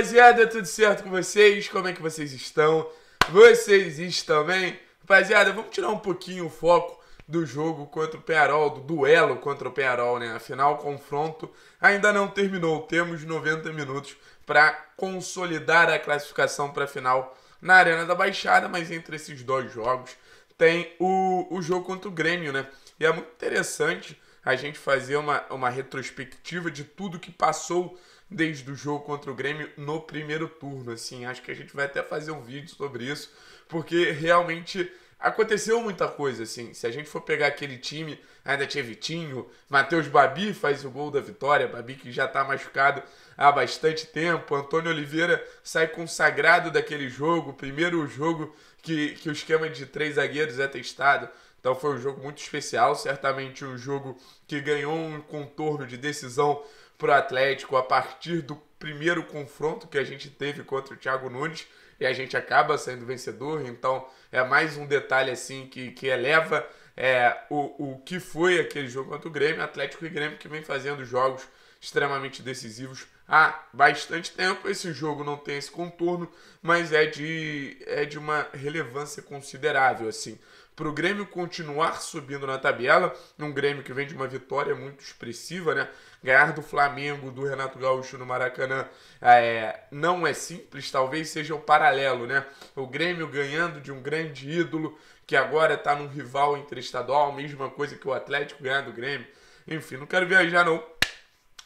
Rapaziada, tudo certo com vocês? Como é que vocês estão? Vocês estão bem? Rapaziada, vamos tirar um pouquinho o foco do jogo contra o Pearol, do duelo contra o Pearol, né? Afinal, o confronto ainda não terminou. Temos 90 minutos para consolidar a classificação para a final na Arena da Baixada, mas entre esses dois jogos tem o, o jogo contra o Grêmio, né? E é muito interessante a gente fazer uma, uma retrospectiva de tudo que passou desde o jogo contra o Grêmio no primeiro turno, assim. Acho que a gente vai até fazer um vídeo sobre isso, porque realmente aconteceu muita coisa, assim. Se a gente for pegar aquele time, ainda tinha Vitinho, Matheus Babi faz o gol da vitória, Babi que já está machucado há bastante tempo, Antônio Oliveira sai consagrado daquele jogo, primeiro jogo que, que o esquema de três zagueiros é testado. Então foi um jogo muito especial, certamente um jogo que ganhou um contorno de decisão para o Atlético a partir do primeiro confronto que a gente teve contra o Thiago Nunes e a gente acaba sendo vencedor. Então é mais um detalhe assim que, que eleva é, o, o que foi aquele jogo contra o Grêmio, Atlético e Grêmio que vem fazendo jogos extremamente decisivos há bastante tempo. Esse jogo não tem esse contorno, mas é de, é de uma relevância considerável assim para o Grêmio continuar subindo na tabela, um Grêmio que vem de uma vitória muito expressiva, né? Ganhar do Flamengo, do Renato Gaúcho no Maracanã é, não é simples, talvez seja o paralelo, né? O Grêmio ganhando de um grande ídolo que agora está num rival interestadual, mesma coisa que o Atlético ganhar do Grêmio. Enfim, não quero viajar não,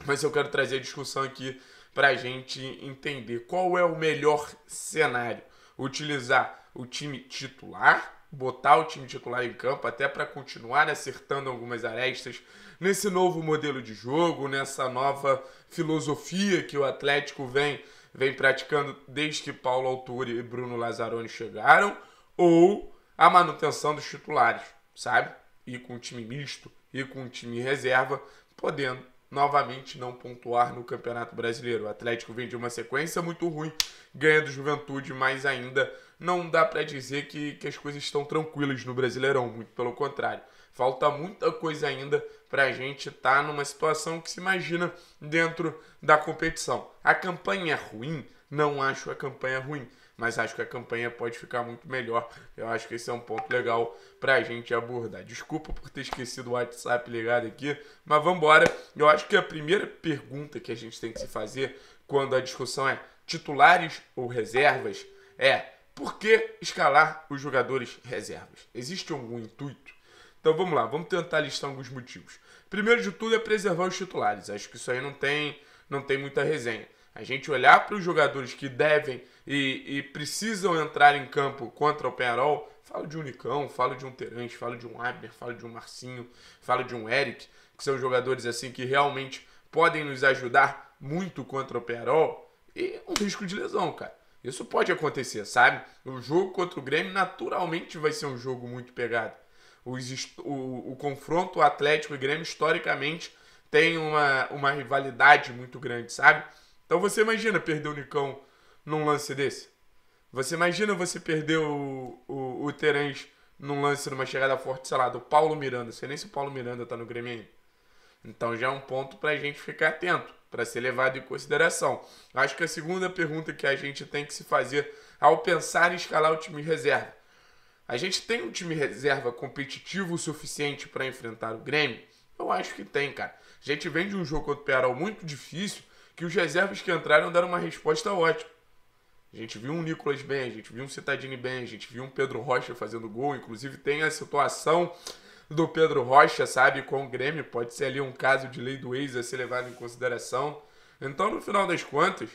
mas eu quero trazer a discussão aqui para a gente entender qual é o melhor cenário. Utilizar o time titular botar o time titular em campo, até para continuar acertando algumas arestas nesse novo modelo de jogo, nessa nova filosofia que o Atlético vem, vem praticando desde que Paulo Autori e Bruno Lazzaroni chegaram, ou a manutenção dos titulares, sabe? E com o time misto, e com o time reserva, podendo novamente não pontuar no Campeonato Brasileiro. O Atlético vem de uma sequência muito ruim, ganha do Juventude, mas ainda não dá para dizer que, que as coisas estão tranquilas no Brasileirão, muito pelo contrário. Falta muita coisa ainda para a gente estar tá numa situação que se imagina dentro da competição. A campanha é ruim? Não acho a campanha ruim, mas acho que a campanha pode ficar muito melhor. Eu acho que esse é um ponto legal para a gente abordar. Desculpa por ter esquecido o WhatsApp ligado aqui, mas vamos embora. Eu acho que a primeira pergunta que a gente tem que se fazer quando a discussão é titulares ou reservas é por que escalar os jogadores reservas? Existe algum intuito? Então vamos lá, vamos tentar listar alguns motivos. Primeiro de tudo é preservar os titulares. Acho que isso aí não tem, não tem muita resenha. A gente olhar para os jogadores que devem e, e, precisam entrar em campo contra o Penarol, falo de um Nicão, falo de um Terence, falo de um Abner, falo de um Marcinho, falo de um Eric, que são jogadores assim que realmente podem nos ajudar muito contra o Penarol, e um risco de lesão, cara. Isso pode acontecer, sabe? O jogo contra o Grêmio naturalmente vai ser um jogo muito pegado. Os, o, o confronto Atlético e Grêmio historicamente tem uma, uma rivalidade muito grande, sabe? Então você imagina perder o Nicão num lance desse? Você imagina você perder o, o, o Terence num lance, numa chegada forte, sei lá, do Paulo Miranda. Não sei nem se o Paulo Miranda tá no Grêmio ainda. Então já é um ponto pra gente ficar atento para ser levado em consideração. Acho que a segunda pergunta que a gente tem que se fazer ao pensar em escalar o time reserva. A gente tem um time reserva competitivo o suficiente para enfrentar o Grêmio? Eu acho que tem, cara. A gente vem de um jogo contra o Peral muito difícil, que os reservas que entraram deram uma resposta ótima. A gente viu um Nicolas bem, a gente viu um Citadini bem, a gente viu um Pedro Rocha fazendo gol, inclusive tem a situação do Pedro Rocha, sabe, com o Grêmio. Pode ser ali um caso de lei do ex a ser levado em consideração. Então, no final das contas,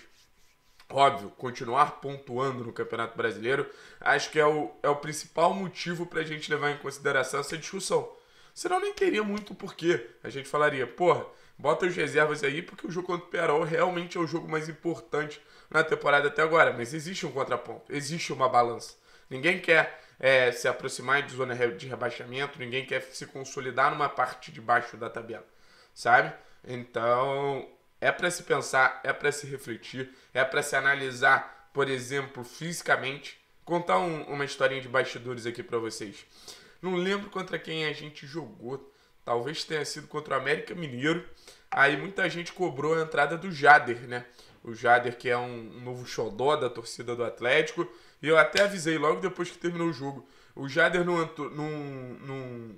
óbvio, continuar pontuando no Campeonato Brasileiro, acho que é o, é o principal motivo para a gente levar em consideração essa discussão. Senão nem teria muito porquê. A gente falaria, porra, bota as reservas aí, porque o jogo contra o Peral realmente é o jogo mais importante na temporada até agora. Mas existe um contraponto, existe uma balança. Ninguém quer é, se aproximar de zona de rebaixamento, ninguém quer se consolidar numa parte de baixo da tabela, sabe? Então, é para se pensar, é para se refletir, é para se analisar, por exemplo, fisicamente. Contar um, uma historinha de bastidores aqui para vocês. Não lembro contra quem a gente jogou. Talvez tenha sido contra o América Mineiro. Aí muita gente cobrou a entrada do Jader, né? o Jader, que é um, novo xodó da torcida do Atlético. E eu até avisei logo depois que terminou o jogo. O Jader não, não, não,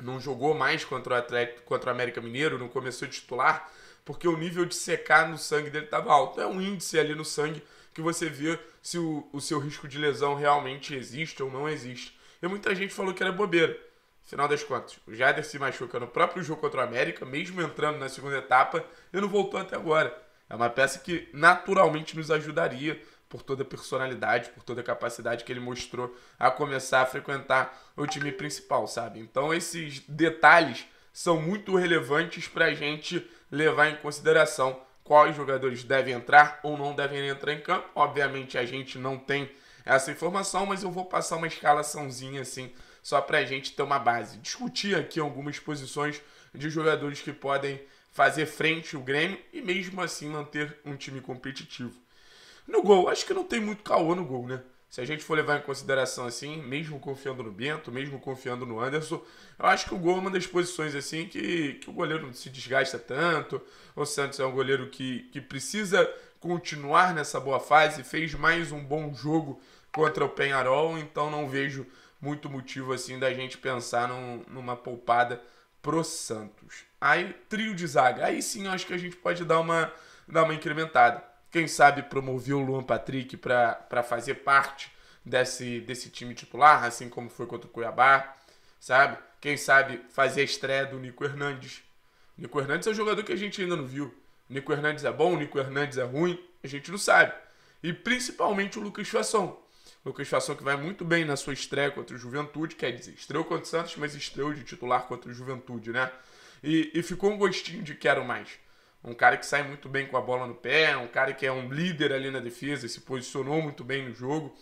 não jogou mais contra o Atlético, contra o América Mineiro, não começou a titular, porque o nível de secar no sangue dele estava alto. É um índice ali no sangue que você vê se o, o seu risco de lesão realmente existe ou não existe. E muita gente falou que era bobeira. Final das contas, o Jader se machuca no próprio jogo contra o América, mesmo entrando na segunda etapa, e não voltou até agora. É uma peça que naturalmente nos ajudaria por toda a personalidade, por toda a capacidade que ele mostrou a começar a frequentar o time principal, sabe? Então esses detalhes são muito relevantes para a gente levar em consideração quais jogadores devem entrar ou não devem entrar em campo. Obviamente a gente não tem essa informação, mas eu vou passar uma escalaçãozinha assim, só para a gente ter uma base. Discutir aqui algumas posições de jogadores que podem fazer frente o Grêmio e mesmo assim manter um time competitivo. No gol, acho que não tem muito caô no gol, né? Se a gente for levar em consideração assim, mesmo confiando no Bento, mesmo confiando no Anderson, eu acho que o gol é uma das posições assim que, que o goleiro não se desgasta tanto. O Santos é um goleiro que, que precisa continuar nessa boa fase, fez mais um bom jogo contra o Penharol, então não vejo muito motivo assim da gente pensar num, numa poupada pro Santos. Aí, trio de zaga. Aí sim, acho que a gente pode dar uma, dar uma incrementada. Quem sabe promover o Luan Patrick para fazer parte desse, desse time titular, assim como foi contra o Cuiabá, sabe? Quem sabe fazer a estreia do Nico Hernandes. Nico Hernandes é um jogador que a gente ainda não viu. Nico Hernandes é bom, Nico Hernandes é ruim, a gente não sabe. E principalmente o Lucas Fasson Lucas Fasson que vai muito bem na sua estreia contra o Juventude, quer dizer, estreou contra o Santos, mas estreou de titular contra o Juventude, né? E, e ficou um gostinho de quero mais. Um cara que sai muito bem com a bola no pé, um cara que é um líder ali na defesa, se posicionou muito bem no jogo,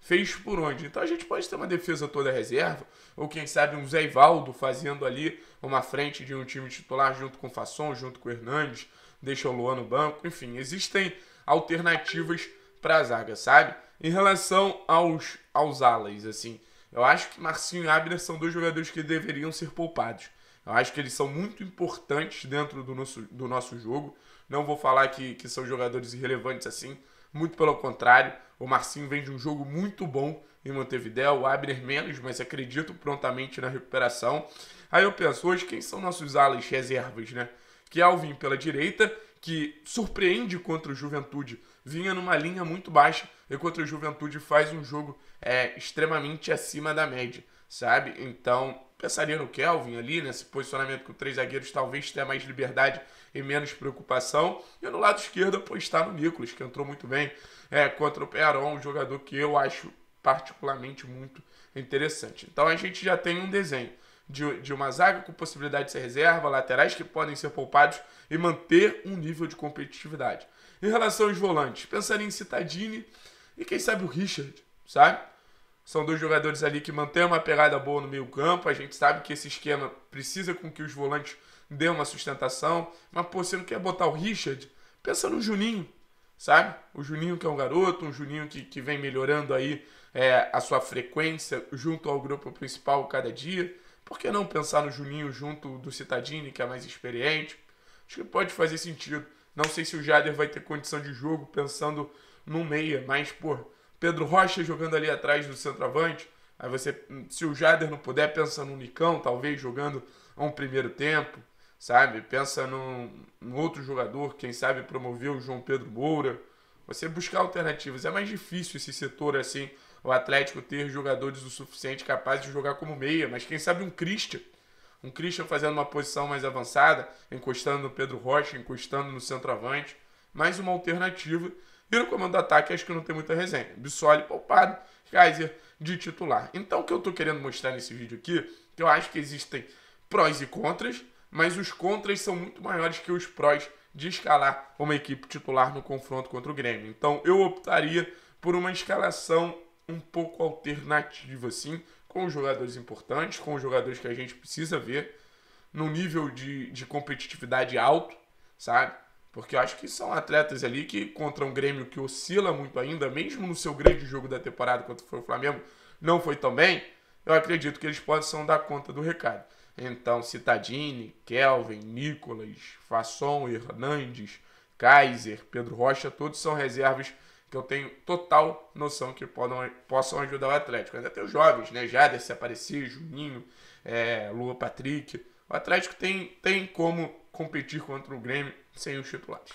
fez por onde. Então a gente pode ter uma defesa toda reserva, ou quem sabe um Zé Ivaldo fazendo ali uma frente de um time titular junto com o Fasson, junto com o Hernandes, deixa o Luan no banco, enfim, existem alternativas para a zaga, sabe? Em relação aos, aos alas, assim, eu acho que Marcinho e Abner são dois jogadores que deveriam ser poupados. Eu acho que eles são muito importantes dentro do nosso, do nosso jogo. Não vou falar que, que são jogadores irrelevantes assim, muito pelo contrário. O Marcinho vem de um jogo muito bom em Montevideo, o Abner menos, mas acredito prontamente na recuperação. Aí eu penso, hoje quem são nossos alas reservas, né? Que Alvin pela direita, que surpreende contra o Juventude, vinha numa linha muito baixa e contra o Juventude faz um jogo é, extremamente acima da média, sabe? Então, pensaria no Kelvin ali, nesse né? posicionamento com três zagueiros, talvez tenha mais liberdade e menos preocupação. E no lado esquerdo apostar tá no Nicolas, que entrou muito bem é, contra o Pearon, um jogador que eu acho particularmente muito interessante. Então a gente já tem um desenho de, de uma zaga com possibilidade de ser reserva, laterais que podem ser poupados e manter um nível de competitividade. Em relação aos volantes, pensaria em Citadini e quem sabe o Richard, sabe? São dois jogadores ali que mantêm uma pegada boa no meio-campo. A gente sabe que esse esquema precisa com que os volantes dê uma sustentação. Mas, pô, você não quer botar o Richard? Pensa no Juninho, sabe? O Juninho que é um garoto, um Juninho que, que vem melhorando aí é, a sua frequência junto ao grupo principal cada dia. Por que não pensar no Juninho junto do Citadini, que é mais experiente? Acho que pode fazer sentido. Não sei se o Jader vai ter condição de jogo pensando no meia, mas, por Pedro Rocha jogando ali atrás do centroavante. Aí você, se o Jader não puder, pensa no Nicão, talvez jogando a um primeiro tempo, sabe? Pensa num, num outro jogador, quem sabe promover o João Pedro Moura. Você buscar alternativas. É mais difícil esse setor assim, o Atlético ter jogadores o suficiente capazes de jogar como meia, mas quem sabe um Christian. Um Christian fazendo uma posição mais avançada, encostando no Pedro Rocha, encostando no centroavante. Mais uma alternativa e no comando do ataque, acho que não tem muita resenha. Bissoli poupado, Kaiser de titular. Então, o que eu estou querendo mostrar nesse vídeo aqui, que eu acho que existem prós e contras, mas os contras são muito maiores que os prós de escalar uma equipe titular no confronto contra o Grêmio. Então, eu optaria por uma escalação um pouco alternativa, assim, com os jogadores importantes, com os jogadores que a gente precisa ver, num nível de, de competitividade alto, sabe? Porque eu acho que são atletas ali que, contra um Grêmio que oscila muito ainda, mesmo no seu grande jogo da temporada quanto foi o Flamengo, não foi tão bem, eu acredito que eles possam dar conta do recado. Então, Citadini, Kelvin, Nicolas, Fasson, Hernandes, Kaiser, Pedro Rocha, todos são reservas que eu tenho total noção que podam, possam ajudar o Atlético. Ainda tem os jovens, né? Jader se aparecer, Juninho, é, Lua Patrick. O Atlético tem, tem como competir contra o Grêmio sem o chocolate.